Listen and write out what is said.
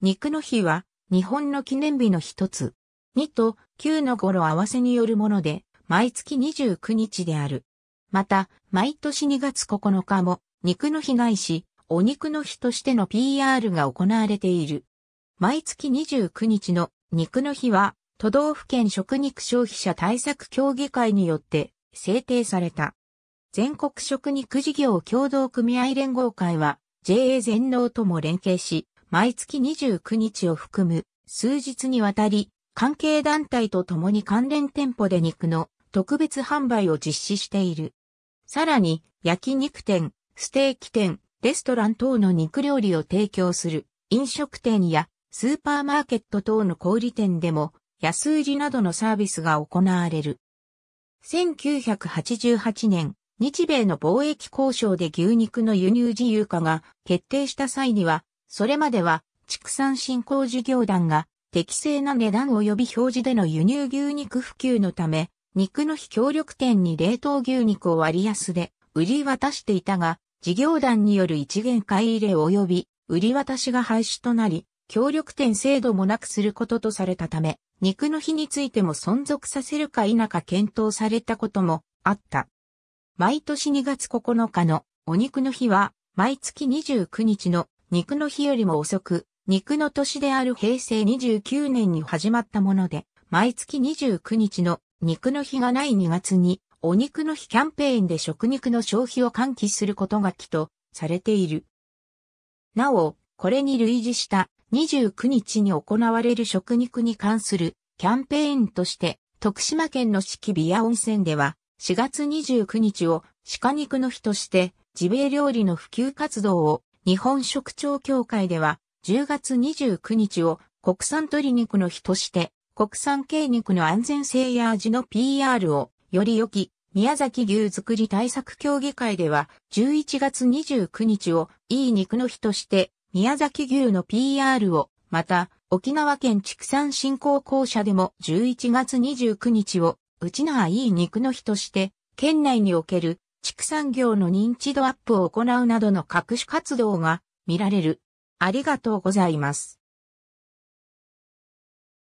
肉の日は日本の記念日の一つ。2と9の語呂合わせによるもので、毎月29日である。また、毎年2月9日も肉の日外し、お肉の日としての PR が行われている。毎月29日の肉の日は、都道府県食肉消費者対策協議会によって制定された。全国食肉事業協同組合連合会は JA 全農とも連携し、毎月29日を含む数日にわたり、関係団体と共に関連店舗で肉の特別販売を実施している。さらに、焼肉店、ステーキ店、レストラン等の肉料理を提供する飲食店やスーパーマーケット等の小売店でも安売りなどのサービスが行われる。1988年、日米の貿易交渉で牛肉の輸入自由化が決定した際には、それまでは、畜産振興事業団が、適正な値段及び表示での輸入牛肉普及のため、肉の非協力店に冷凍牛肉を割安で売り渡していたが、事業団による一元買い入れ及び売り渡しが廃止となり、協力店制度もなくすることとされたため、肉の日についても存続させるか否か検討されたこともあった。毎年2月9日のお肉の日は、毎月29日の肉の日よりも遅く、肉の年である平成29年に始まったもので、毎月29日の肉の日がない2月に、お肉の日キャンペーンで食肉の消費を喚起することが起とされている。なお、これに類似した29日に行われる食肉に関するキャンペーンとして、徳島県の四季美ア温泉では、4月29日を鹿肉の日として、自米料理の普及活動を日本食調協会では10月29日を国産鶏肉の日として国産系肉の安全性や味の PR をより良き宮崎牛作り対策協議会では11月29日をいい肉の日として宮崎牛の PR をまた沖縄県畜産振興公社でも11月29日をうちないい肉の日として県内における畜産業の認知度アップを行うなどの各種活動が見られる。ありがとうございます。